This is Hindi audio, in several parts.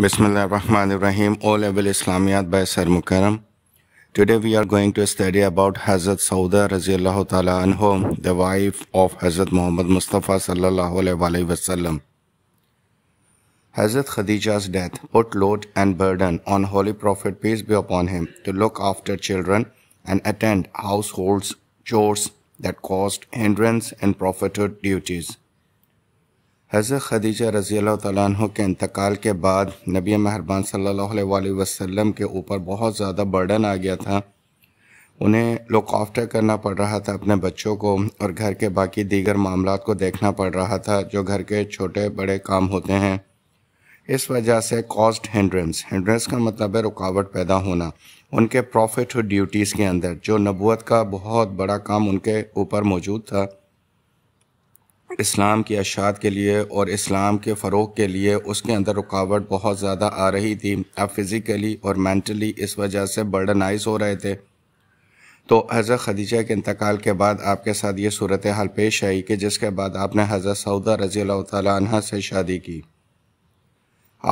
Bismillah ar-Rahman ar-Rahim. All level Islamiyat by Sir Mukarram. Today we are going to study about Hazrat Sauda radiallahu ta'ala anhu, the wife of Hazrat Muhammad Mustafa sallallahu alaihi wasallam. Hazrat Khadija's death put load and burden on Holy Prophet peace be upon him to look after children and attend households chores that caused hindrance and profited duties. हज़रत खदीजा रज़ी तु के इंतकाल के बाद नबी महरबान सल्लल्लाहु अलैहि वसल्लम के ऊपर बहुत ज़्यादा बर्डन आ गया था उन्हें लुक आफ्टर करना पड़ रहा था अपने बच्चों को और घर के बाकी दीगर मामला को देखना पड़ रहा था जो घर के छोटे बड़े काम होते हैं इस वजह से कॉस्ट हैंड्रेंस हैंड्रेंस का मतलब है रुकावट पैदा होना उनके प्रॉफिट ड्यूटीज़ के अंदर जो नबूत का बहुत बड़ा काम उनके ऊपर मौजूद था इस्लाम की अशात के लिए और इस्लाम के फ़रोग के लिए उसके अंदर रुकावट बहुत ज़्यादा आ रही थी अब फ़िज़िकली और मैंटली इस वजह से बर्डनाइज हो रहे थे तो हजर खदीजा के इंतकाल के बाद आपके साथ ये सूरत हाल पेश आई कि जिसके बाद आपने हज़रत सऊदा रज़ी तह से शादी की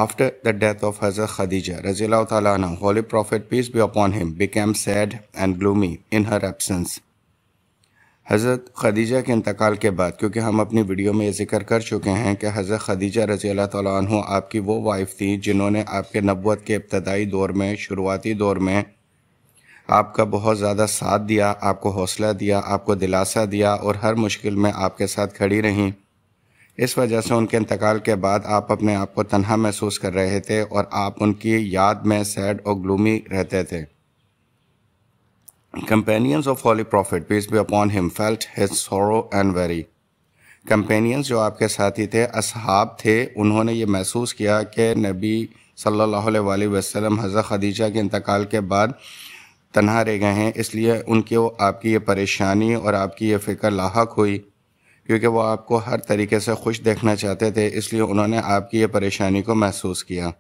आफ्टर द डेथ ऑफ हजर खदीजा रज़ी Ta'ala, Holy Prophet, peace be upon him, became sad and gloomy in her हज़रत खदीजा के इंतकाल के बाद क्योंकि हम अपनी वीडियो में ये जिक्र कर चुके हैं कि हज़रत खदीजा रजी अल्लाह तु आपकी वो वाइफ थी जिन्होंने आपके नबवत के इब्तदाई दौर में शुरुआती दौर में आपका बहुत ज़्यादा साथ दिया आपको हौसला दिया आपको दिलासा दिया और हर मुश्किल में आपके साथ खड़ी रहीं इस वजह से उनके इंतकाल के बाद आप अपने आप को तनहा महसूस कर रहे थे और आप उनकी याद में सैड और ग्लूमी रहते थे companions of Holy prophet peace be upon him felt his sorrow and very companions जो आपके साथी थे असहाब थे उन्होंने ये महसूस किया कि नबी सल्लल्लाहु अलैहि वसल्लम हज़रत खदीजा के इंतकाल के बाद तनहा रह गए हैं इसलिए उनके वो आपकी ये परेशानी और आपकी ये फ़िक्र लाक हुई क्योंकि वो आपको हर तरीके से खुश देखना चाहते थे इसलिए उन्होंने आपकी ये परेशानी को महसूस किया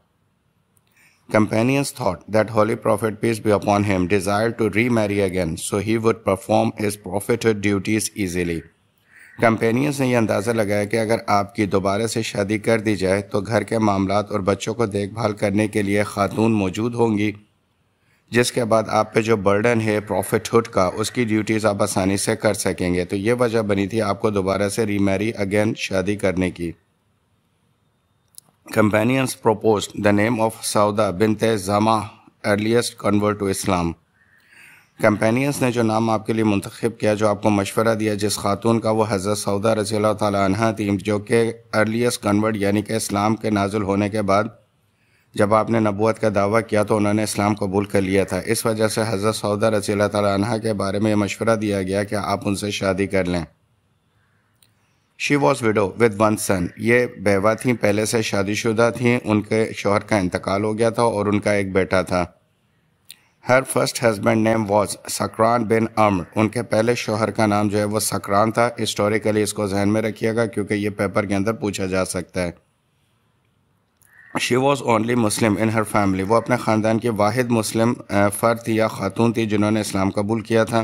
Companions thought that Holy Prophet, peace be upon him, desired to remarry again, so he would perform his prophethood duties easily. Companions ने यह अंदाज़ा लगाया कि अगर आपकी दोबारा से शादी कर दी जाए तो घर के मामला और बच्चों को देखभाल करने के लिए खातून मौजूद होंगी जिसके बाद आप पे जो बर्डन है प्रॉफिटहुड का उसकी ड्यूटीज़ आप आसानी से कर सकेंगे तो ये वजह बनी थी आपको दोबारा से रीमेरी अगेन शादी करने की companions proposed the name of Sauda bint Zama, earliest convert to Islam. Companions ने जो नाम आपके लिए मंतखब किया जो आपको मशवरा दिया जिस खातून का वो हज़रत सऊदा रजी तहा थी जो कि अर्लीस्ट कन्वर्ट यानी कि इस्लाम के नाजुल होने के बाद जब आपने नबूत का दावा किया तो उन्होंने इस्लाम कबूल कर लिया था इस वजह से हज़रत सऊदा रजी तहा के बारे में ये मशवरा दिया गया कि आप उनसे शादी कर लें she was widow with one son ये बेवा थी पहले से शादीशुदा थी उनके शोहर का इंतकाल हो गया था और उनका एक बेटा था her first husband name was Sakran बिन अम्र उनके पहले शोहर का नाम जो है वो सकरान था हिस्टोरिकली इसको जहन में रखिएगा क्योंकि ये पेपर के अंदर पूछा जा सकता है she was only Muslim in her family वो अपने ख़ानदान की वाहिद मुस्लिम फ़र्द या ख़ातून थी जिन्होंने इस्लाम कबूल किया था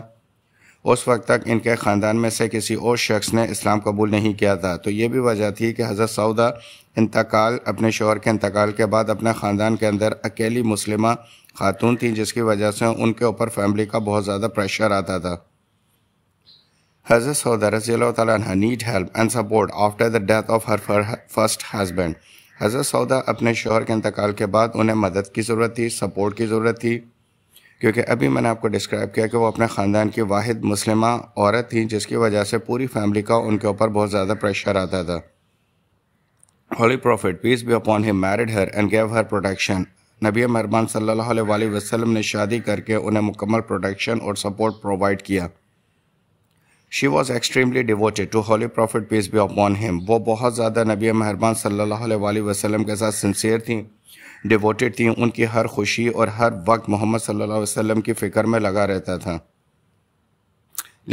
उस वक्त तक इनके ख़ानदान में से किसी और शख्स ने इस्लाम कबूल नहीं किया था तो ये भी वजह थी कि हज़रत सऊदा इंतकाल अपने शोहर के इंतकाल के बाद अपने ख़ानदान के अंदर अकेली मुस्लिमा खातून थी जिसकी वजह से उनके ऊपर फैमिली का बहुत ज़्यादा प्रेशर आता था हज़रत Sauda रजील need help and support after the death of her first husband. हज़रत सऊदा अपने शोहर के इंतकाल के बाद उन्हें मदद की ज़रूरत थी सपोर्ट की ज़रूरत थी क्योंकि अभी मैंने आपको डिस्क्राइब किया कि वो अपने ख़ानदान की वाद मुस्लिम औरत थी जिसकी वजह से पूरी फैमिली का उनके ऊपर बहुत ज़्यादा प्रेशर आता था holy prophet peace be upon he married her and gave her protection नबी मेहरबान सल्लल्लाहु वसलम ने शादी करके उन्हें मुकम्मल प्रोटेक्शन और सपोर्ट प्रोवाइड किया she was extremely devoted to holy prophet peace be upon him वो बहुत ज़्यादा नबी मेहरबान सल्लल्लाहु वसलम के साथ सिंसियर थी डिवोटेड थी उनकी हर खुशी और हर वक्त मोहम्मद सल्लल्लाहु अलैहि वसल्लम की फ़िक्र में लगा रहता था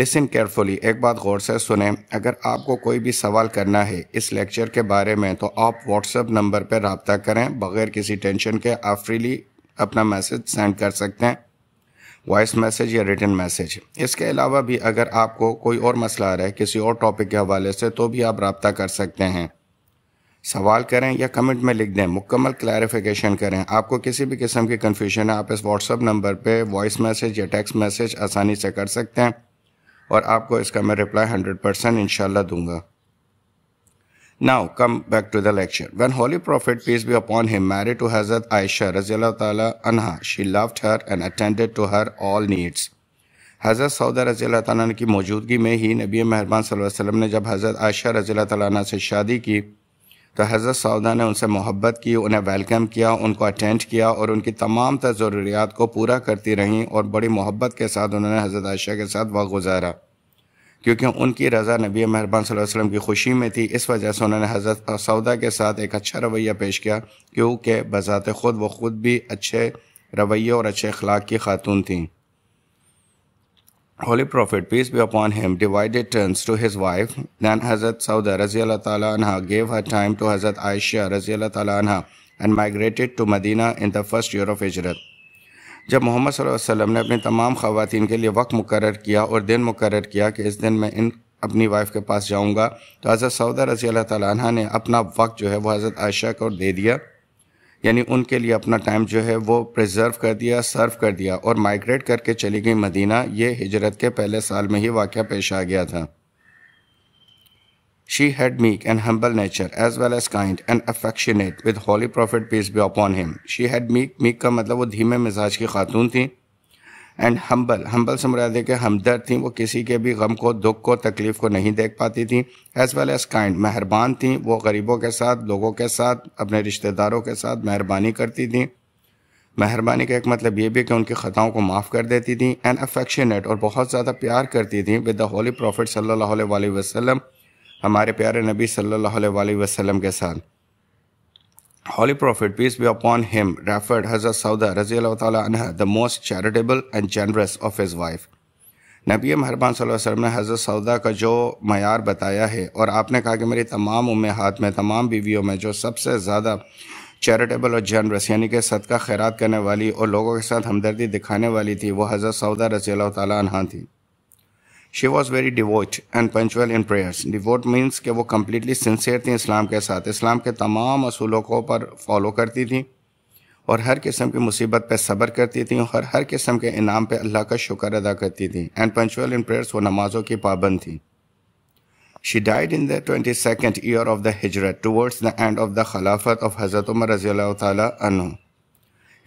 लिसन केयरफुली एक बात गौर से सुने अगर आपको कोई भी सवाल करना है इस लेक्चर के बारे में तो आप व्हाट्सएप नंबर पर रबता करें बग़ैर किसी टेंशन के आप फ्रीली अपना मैसेज सेंड कर सकते हैं वॉइस मैसेज या रिटर्न मैसेज इसके अलावा भी अगर आपको कोई और मसला आ रहा है किसी और टॉपिक के हवाले से तो भी आप रबता कर सकते हैं सवाल करें या कमेंट में लिख दें मुकम्मल क्लैरिफिकेशन करें आपको किसी भी किस्म की कन्फ्यूजन है आप इस व्हाट्सअप नंबर पे वॉइस मैसेज या टेक्स्ट मैसेज आसानी से कर सकते हैं और आपको इसका मैं रिप्लाई हंड्रेड परसेंट इनशाला दूंगा now come back to the lecture one holy prophet peace be upon him married to हजरत आयशा रजी तहा she loved her and attended to her all needs हज़रत सऊदा रजी तन की मौजूदगी में ही नबी मेहरबान वसल्लम ने जब हज़रत आयशा रजी तन से शादी की तो हज़रत सौदा ने उनसे मोहब्बत की उन्हें वेलकम किया उनको अटेंड किया और उनकी तमाम तर ज़रूरियात को पूरा करती रहीं और बड़ी मोहब्बत के साथ उन्होंने हज़रत आयशा के साथ वक्त गुजारा क्योंकि उनकी रज़ा नबी मेहरबान वसल्लम की खुशी में थी इस वजह से उन्होंने हज़रत सौदा के साथ एक अच्छा रवैया पेश किया क्योंकि बज़ात ख़ुद व ख़ुद भी अच्छे रवैये और अच्छे अखलाक की खातून थीं Holy Prophet, peace be upon him, divided turns to his wife. Then Hazrat Sauda anha, gave her time to Hazrat Aisha anha, and migrated to Medina in the first year of Hijrat. जब मोहम्मद वसल्लम ने अपने तमाम ख़वान के लिए वक्त मुकर किया और दिन मुकर किया कि इस दिन मैं इन अपनी वाइफ के पास जाऊँगा तो हज़रत सऊदा रज़ी अल्लाह तह ने अपना वक्त जो है वो हज़रत आयशा को दे दिया यानी उनके लिए अपना टाइम जो है वो प्रिजर्व कर दिया सर्व कर दिया और माइग्रेट करके चली गई मदीना ये हिजरत के पहले साल में ही वाक़ पेश आ गया था she had meek and humble nature as well as kind and affectionate with holy prophet peace be upon him she had meek meek का मतलब वो धीमे मिजाज की खातून थी एंड हम्बल हम्बल से मुरादे के हमदर्द थी वो किसी के भी गम को दुख को तकलीफ़ को नहीं देख पाती थी एज़ वेल एज़ काइंड मेहरबान थी वो गरीबों के साथ लोगों के साथ अपने रिश्तेदारों के साथ मेहरबानी करती थी मेहरबानी का एक मतलब ये भी कि उनकी ख़ताओं को माफ़ कर देती थी एंड अफेक्शनेट और बहुत ज़्यादा प्यार करती थी विद द होली प्रॉफिट सल्ला वसम हमारे प्यारे नबी सल्ला वसम के साथ Holy Prophet, peace be upon him, referred Hazrat Sauda anha, the most charitable and generous of his wife. नबी महरबान वसल्लम ने हज़रत सौदा का जो मैार बताया है और आपने कहा कि मेरी तमाम उम्मेहात में तमाम बीवियों में जो सबसे ज़्यादा चैरिटेबल और जनरस यानी कि सदका खैरात करने वाली और लोगों के साथ हमदर्दी दिखाने वाली थी वो हज़रत सौदा रसी तह थी she was very devout and punctual in prayers devout means कि वो कम्प्लीटली सिंसेयर थी इस्लाम के साथ इस्लाम के तमाम असूलों को पर फॉलो करती थी और हर किस्म की मुसीबत पर सब्र करती थी और हर किस्म के इनाम पर अल्लाह का शुक्र अदा करती थी एंड पंचुअल इन प्रेयर्स वो नमाजों की पाबंद थी she died in the twenty second year of the हिजरत towards the end of the खिलाफत ऑफ हज़रत उमर रजील तु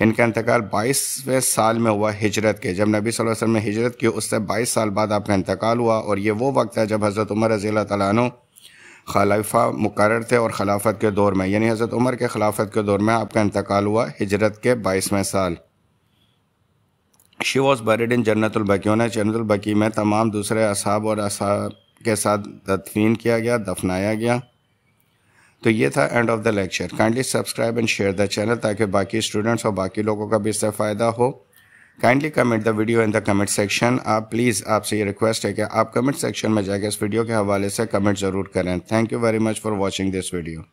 इनका इंतकाल बाईसवें साल में हुआ हिजरत के जब नबी सल्लल्लाहु अलैहि वसल्लम ने हिजरत की उससे बाईस साल बाद आपका इंतकाल हुआ और ये वो वक्त है जब हज़रत उमर रज़ी तु खलाफा मुकर थे और खिलाफत के दौर में यानी हज़रत उमर के खिलाफत के दौर में आपका इंतकाल हुआ हिजरत के बाईसवें साल शी वॉज बरिड इन जन्नतुलबकीना जन्नतुलबकी में तमाम दूसरे असाब और असाब के साथ तदफीन किया गया दफनाया गया तो ये था end of the lecture kindly subscribe and share the channel ताकि बाकी स्टूडेंट्स और बाकी लोगों का भी इससे फ़ायदा हो kindly comment the video in the comment section आप प्लीज़ आपसे ये रिक्वेस्ट है कि आप कमेंट सेक्शन में जाकर इस वीडियो के हवाले से कमेंट ज़रूर करें thank you very much for watching this video